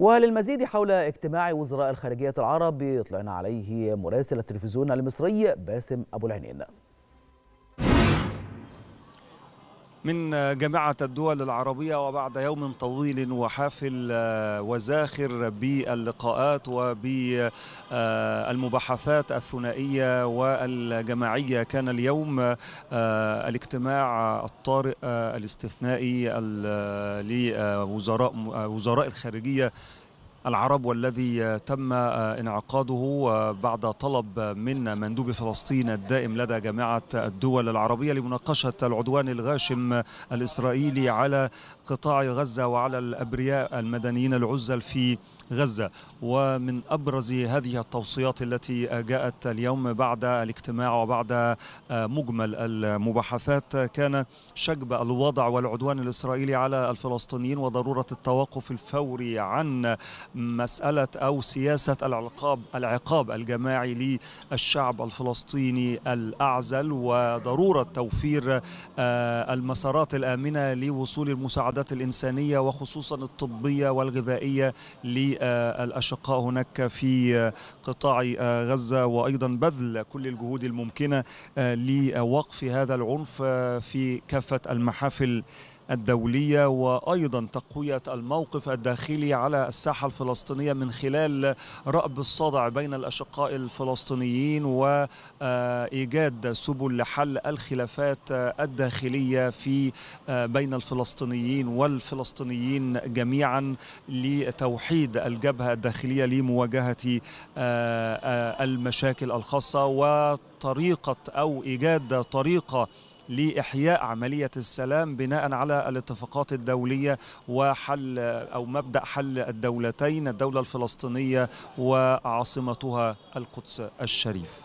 وللمزيد حول اجتماع وزراء الخارجية العرب يطلعنا عليه مراسل التلفزيون المصري باسم أبو العنين من جامعة الدول العربية وبعد يوم طويل وحافل آه، وزاخر باللقاءات وبالمباحثات الثنائية والجماعية كان اليوم آه، الاجتماع الطارئ آه، الاستثنائي لوزراء وزراء الخارجية العرب والذي تم انعقاده بعد طلب من مندوب فلسطين الدائم لدى جامعة الدول العربية لمناقشة العدوان الغاشم الإسرائيلي على قطاع غزة وعلى الأبرياء المدنيين العزل في غزة ومن أبرز هذه التوصيات التي جاءت اليوم بعد الاجتماع وبعد مجمل المباحثات كان شجب الوضع والعدوان الإسرائيلي على الفلسطينيين وضرورة التوقف الفوري عن مسألة أو سياسة العقاب العقاب الجماعي للشعب الفلسطيني الأعزل وضرورة توفير آه، المسارات الآمنة لوصول المساعدات الإنسانية وخصوصا الطبية والغذائية للأشقاء هناك في آه، قطاع آه، غزة وأيضا بذل كل الجهود الممكنة لوقف هذا العنف في كافة المحافل الدولية وأيضا تقوية الموقف الداخلي على الساحة الفلسطينية من خلال رأب الصدع بين الأشقاء الفلسطينيين وإيجاد سبل لحل الخلافات الداخلية في بين الفلسطينيين والفلسطينيين جميعا لتوحيد الجبهة الداخلية لمواجهة آه، المشاكل الخاصة وطريقة أو إيجاد طريقة لإحياء عملية السلام بناء على الاتفاقات الدولية وحل أو مبدأ حل الدولتين الدولة الفلسطينية وعاصمتها القدس الشريف